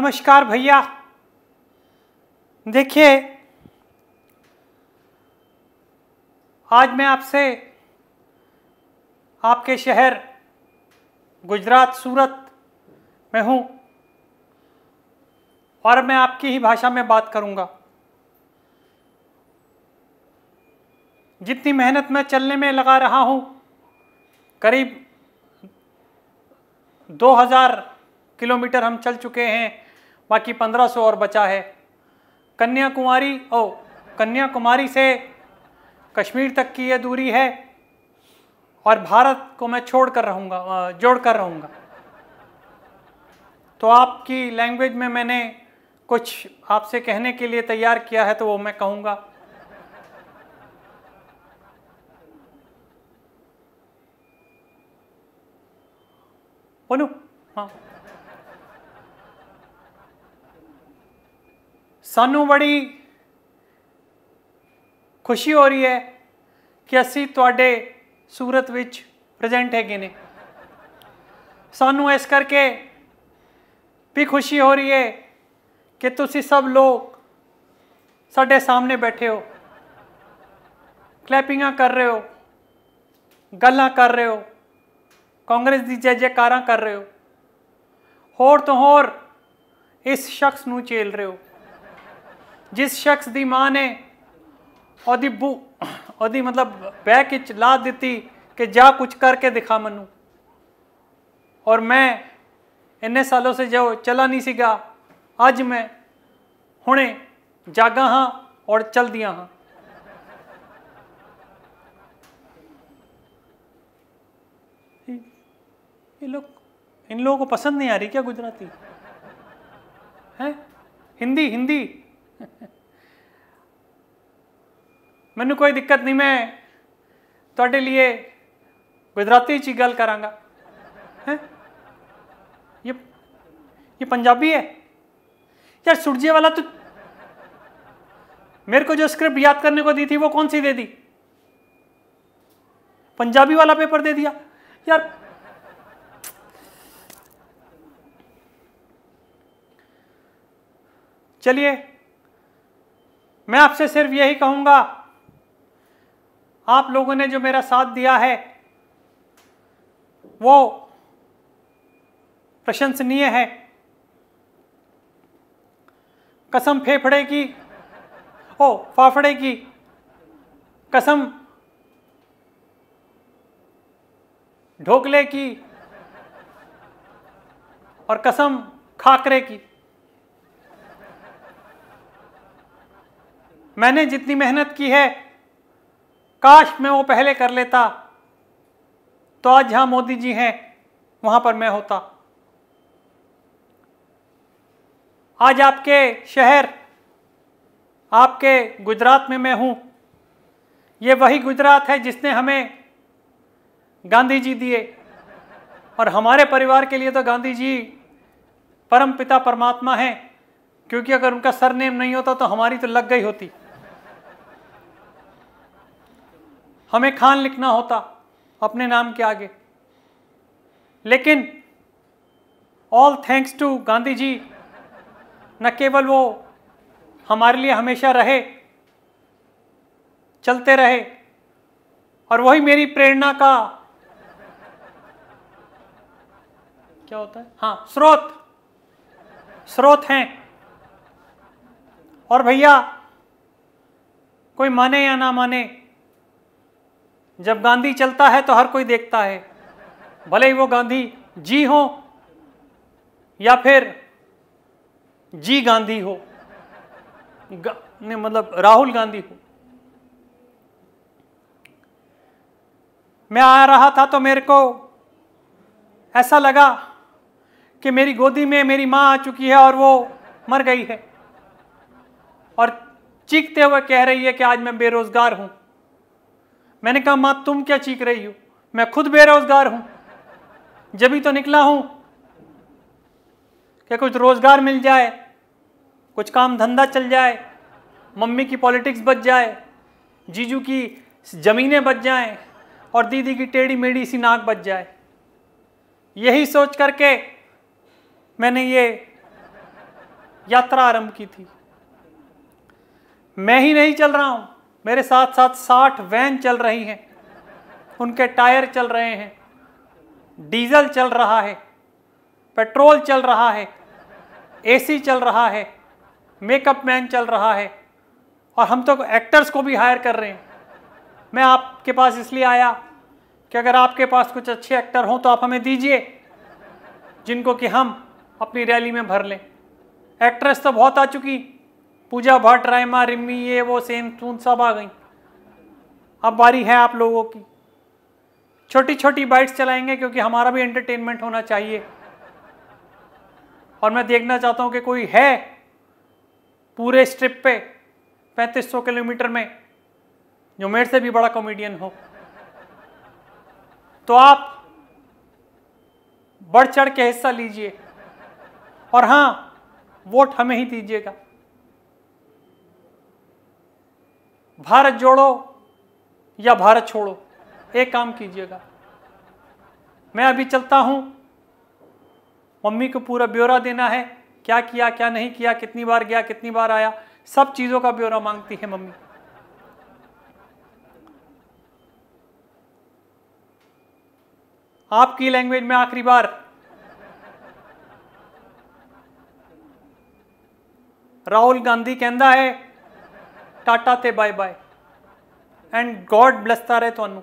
नमस्कार भैया देखिए आज मैं आपसे आपके शहर गुजरात सूरत में हूँ और मैं आपकी ही भाषा में बात करूँगा जितनी मेहनत मैं चलने में लगा रहा हूँ करीब 2000 किलोमीटर हम चल चुके हैं बाकी 1500 और बचा है कन्याकुमारी ओ कन्याकुमारी से कश्मीर तक की यह दूरी है और भारत को मैं छोड़ कर रहूँगा जोड़ कर रहूँगा तो आपकी लैंग्वेज में मैंने कुछ आपसे कहने के लिए तैयार किया है तो वो मैं कहूँगा बोलू हाँ ਸਾਨੂੰ ਬੜੀ ਖੁਸ਼ੀ ਹੋ ਰਹੀ ਹੈ ਕਿ ਅਸੀਂ ਤੁਹਾਡੇ ਸੂਰਤ ਵਿੱਚ ਪ੍ਰੈਜ਼ੈਂਟ ਹੈਗੇ ਨੇ ਸਾਨੂੰ ਇਸ ਕਰਕੇ ਵੀ ਖੁਸ਼ੀ ਹੋ ਰਹੀ ਹੈ ਕਿ ਤੁਸੀਂ ਸਭ ਲੋਕ ਸਾਡੇ ਸਾਹਮਣੇ ਬੈਠੇ ਹੋ ਕਲੈਪਿੰਗਾਂ ਕਰ ਰਹੇ ਹੋ ਗੱਲਾਂ ਕਰ ਰਹੇ ਹੋ ਕਾਂਗਰਸ ਦੀ ਜੈ ਜੈਕਾਰਾਂ ਕਰ ਰਹੇ ਹੋ ਹੋਰ ਤੋਂ ਹੋਰ ਇਸ ਸ਼ਖਸ ਨੂੰ ਚੇਲ ਰਹੇ ਹੋ जिस शख्स की माँ ने बू और मतलब ਮਤਲਬ ਬਹਿ ला दी कि जा कुछ करके दिखा मनु और मैं इन्ने सालों से जो चला नहीं सीगा आज मैं हमें जागा हाँ और चल दिया हाँ ये लोग इन लोगों को पसंद नहीं आ रही क्या गुजराती है हिंदी हिंदी ਮੈਨੂੰ कोई दिक्कत नहीं मैं थोड़े लिए गुजराती ची गल करांगा है? ये ये पंजाबी है यार सुरजे वाला तो मेरे को जो स्क्रिप्ट याद करने को दी थी वो कौन सी दे दी पंजाबी वाला पेपर दे दिया यार चलिए मैं आपसे सिर्फ यही कहूंगा आप लोगों ने जो मेरा साथ दिया है वो प्रशंसनीय है कसम फेफड़े की ओ फाफड़े की कसम ढोकले की और कसम खाकरे की मैंने जितनी मेहनत की है काश मैं वो पहले कर लेता तो आज जहां मोदी जी हैं वहां पर मैं होता आज आपके शहर आपके गुजरात में मैं हूं ये वही गुजरात है जिसने हमें गांधी जी दिए और हमारे परिवार के लिए तो गांधी जी परम पिता परमात्मा हैं क्योंकि अगर उनका सरनेम नहीं होता तो हमारी तो लग गई होती हमें खान लिखना होता अपने नाम के आगे लेकिन all thanks to Gandhi ji न केवल वो हमारे लिए हमेशा रहे चलते रहे और वही मेरी प्रेरणा का क्या होता है हाँ स्रोत स्रोत हैं और भैया कोई माने या ना माने जब गांधी चलता है तो हर कोई देखता है भले ही वो गांधी जी हो या फिर जी गांधी हो गा, मतलब राहुल गांधी हो मैं आ रहा था तो मेरे को ऐसा लगा कि मेरी गोदी में मेरी माँ आ चुकी है और वो मर गई है और चीखते हुए कह रही है कि आज मैं बेरोजगार हूं मैंने कहा माँ तुम क्या चीख रही हो मैं खुद बेरोजगार हूं जब तो निकला हूं क्या कुछ रोजगार मिल जाए कुछ काम धंधा चल जाए मम्मी की पॉलिटिक्स बच जाए जीजू की ज़मीनें बच जाएं और दीदी की टेढ़ी मेढ़ी सी नाक बच जाए यही सोच करके मैंने ये यात्रा आरंभ की थी मैं ही नहीं चल रहा हूं मेरे साथ साथ साठ वैन चल रही हैं उनके टायर चल रहे हैं डीजल चल रहा है पेट्रोल चल रहा है एसी चल रहा है मेकअप मैन चल रहा है और हम तो एक्टर्स को भी हायर कर रहे हैं मैं आपके पास इसलिए आया कि अगर आपके पास कुछ अच्छे एक्टर हों तो आप हमें दीजिए जिनको कि हम अपनी रैली में भर लें एक्ट्रेस तो बहुत आ चुकी पूजा भट्ट रायमा रिम्मी ये वो सेम तून सब आ गई अब बारी है आप लोगों की छोटी छोटी बाइट्स चलाएंगे क्योंकि हमारा भी एंटरटेनमेंट होना चाहिए और मैं देखना चाहता हूं कि कोई है पूरे स्ट्रिप पे 3500 किलोमीटर में जो मेरे से भी बड़ा कॉमेडियन हो तो आप बढ़ चढ़ के हिस्सा लीजिए और हाँ वोट हमें ही दीजिएगा भारत जोड़ो या भारत छोड़ो एक काम कीजिएगा मैं अभी चलता हूं मम्मी को पूरा ब्यौरा देना है क्या किया क्या नहीं किया कितनी बार गया कितनी बार आया सब चीजों का ब्यौरा मांगती है मम्मी आपकी लैंग्वेज में आखिरी बार राहुल गांधी कहता है टाटा ते बाय बाय एंड गॉड ब्लसता रहे थानू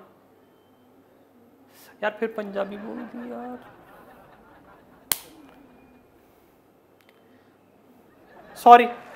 यार फिर पंजाबी बोल दी यार सॉरी